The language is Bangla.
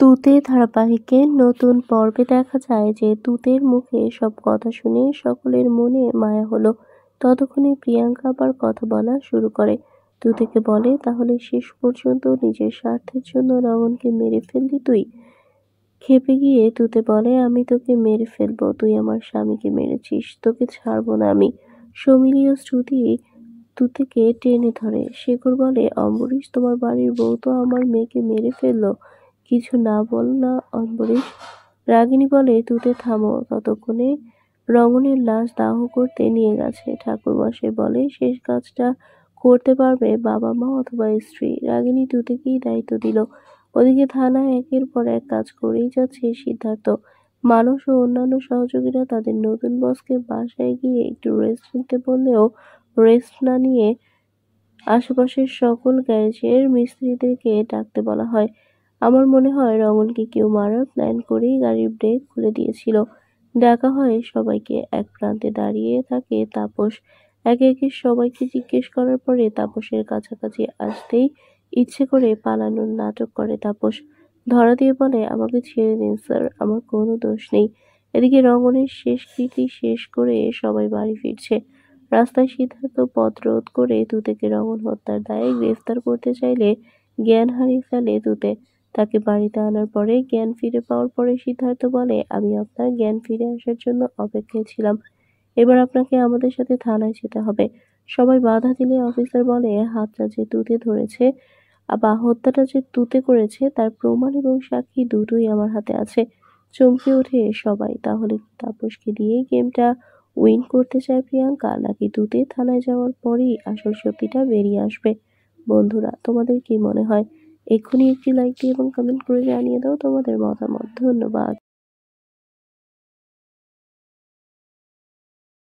তুতে ধারাবাহিকে নতুন পর্বে দেখা যায় যে তুতের মুখে সব কথা শুনে সকলের মনে মায়া হলো ততক্ষণে প্রিয়াঙ্কা আবার কথা বলা শুরু করে তুতেকে বলে তাহলে শেষ পর্যন্ত নিজের স্বার্থের জন্য রমনকে মেরে ফেললি তুই খেপে গিয়ে তুতে বলে আমি তোকে মেরে ফেলবো তুই আমার স্বামীকে মেরেছিস তোকে ছাড়বো না আমি সমীলীয় শ্রুতি তুতেকে টেনে ধরে শেখর বলে অম্বরীশ তোমার বাড়ির বউ তো আমার মেয়েকে মেরে ফেললো কিছু না বল না অম্বরীশ রাগিনী বলে তুতে থামো ততক্ষণে রঙনের লাশ দাহ করতে নিয়ে গেছে ঠাকুরমশাই বলে শেষ কাজটা করতে পারবে বাবা মা অথবা স্ত্রী রাগিনী তুতেকেই দায়িত্ব দিল ওদিকে থানায় একের পর এক কাজ করেই যাচ্ছে সিদ্ধার্থ মানুষ ও অন্যান্য সহযোগীরা তাদের নতুন বসকে বাসায় গিয়ে একটু রেস্ট নিতে বললেও রেস্ট না নিয়ে আশেপাশের সকল গ্যারেজের মিস্ত্রিদেরকে ডাকতে বলা হয় আমার মনে হয় রঙনকে কেউ মারার প্ল্যান করেই গাড়ির ব্রেক খুলে দিয়েছিল দেখা হয় সবাইকে এক প্রান্তে দাঁড়িয়ে থাকে তাপস একে একে সবাইকে জিজ্ঞেস করার পরে তাপসের কাছাকাছি আসতেই ইচ্ছে করে পালানোর নাটক করে তাপস ধরা দিয়ে বলে আমাকে ছেড়ে দিন স্যার আমার কোনো দোষ নেই এদিকে রঙনের শেষ কৃতি শেষ করে সবাই বাড়ি ফিরছে রাস্তায় সিদ্ধান্ত পথ রোধ করে তুতেকে রঙন হত্যার দায়ে গ্রেফতার করতে চাইলে জ্ঞান হারিয়ে ফেলে তুতে তাকে বাড়িতে আনার পরে জ্ঞান ফিরে পাওয়ার পরে সিদ্ধার্থ বলে আমি আপনার জ্ঞান ফিরে আসার জন্য অপেক্ষায় ছিলাম এবার আপনাকে আমাদের সাথে থানায় যেতে হবে সবাই বাধা দিলে অফিসার বলে হাতটা যে তুতে ধরেছে বা হত্যাটা যে তুতে করেছে তার প্রমাণ এবং সাক্ষী দুটোই আমার হাতে আছে চমকে ওঠে সবাই তাহলে তাপসকে দিয়ে গেমটা উইন করতে চায় প্রিয়াঙ্কা নাকি দুতে থানায় যাওয়ার পরেই আসল সত্যিটা বেরিয়ে আসবে বন্ধুরা তোমাদের কি মনে হয় এক্ষুনি একটি লাইক দিয়ে এবং কমেন্ট করে জানিয়ে দাও তোমাদের মতামত ধন্যবাদ